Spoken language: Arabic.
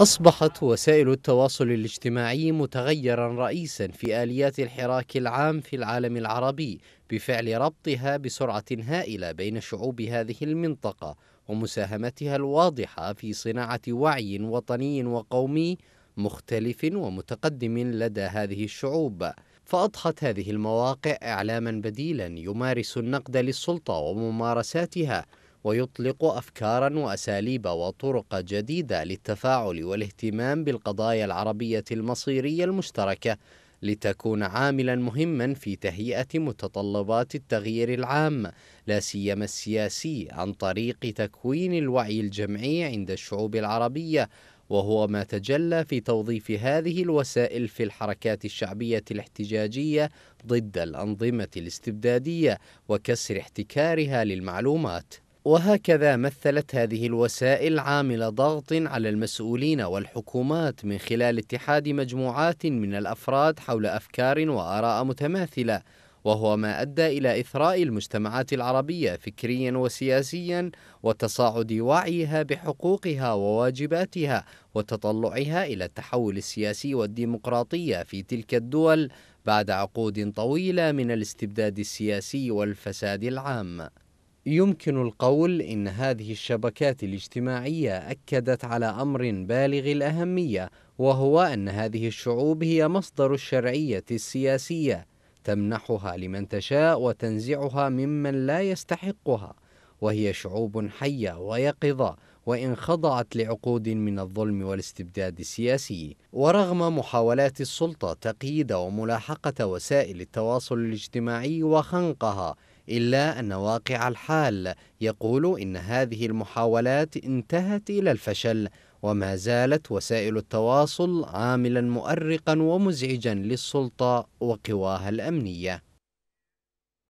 أصبحت وسائل التواصل الاجتماعي متغيرا رئيسا في آليات الحراك العام في العالم العربي بفعل ربطها بسرعة هائلة بين شعوب هذه المنطقة ومساهمتها الواضحة في صناعة وعي وطني وقومي مختلف ومتقدم لدى هذه الشعوب فأضحت هذه المواقع إعلاما بديلا يمارس النقد للسلطة وممارساتها ويطلق أفكارا وأساليب وطرق جديدة للتفاعل والاهتمام بالقضايا العربية المصيرية المشتركة لتكون عاملا مهما في تهيئة متطلبات التغيير العام لا سيما السياسي عن طريق تكوين الوعي الجمعي عند الشعوب العربية وهو ما تجلى في توظيف هذه الوسائل في الحركات الشعبية الاحتجاجية ضد الأنظمة الاستبدادية وكسر احتكارها للمعلومات وهكذا مثلت هذه الوسائل عامل ضغط على المسؤولين والحكومات من خلال اتحاد مجموعات من الافراد حول افكار واراء متماثله وهو ما ادى الى اثراء المجتمعات العربيه فكريا وسياسيا وتصاعد وعيها بحقوقها وواجباتها وتطلعها الى التحول السياسي والديمقراطيه في تلك الدول بعد عقود طويله من الاستبداد السياسي والفساد العام يمكن القول إن هذه الشبكات الاجتماعية أكدت على أمر بالغ الأهمية وهو أن هذه الشعوب هي مصدر الشرعية السياسية تمنحها لمن تشاء وتنزعها ممن لا يستحقها وهي شعوب حية ويقظة وإن خضعت لعقود من الظلم والاستبداد السياسي ورغم محاولات السلطة تقييد وملاحقة وسائل التواصل الاجتماعي وخنقها إلا أن واقع الحال يقول إن هذه المحاولات انتهت إلى الفشل وما زالت وسائل التواصل عاملا مؤرقا ومزعجا للسلطة وقواها الأمنية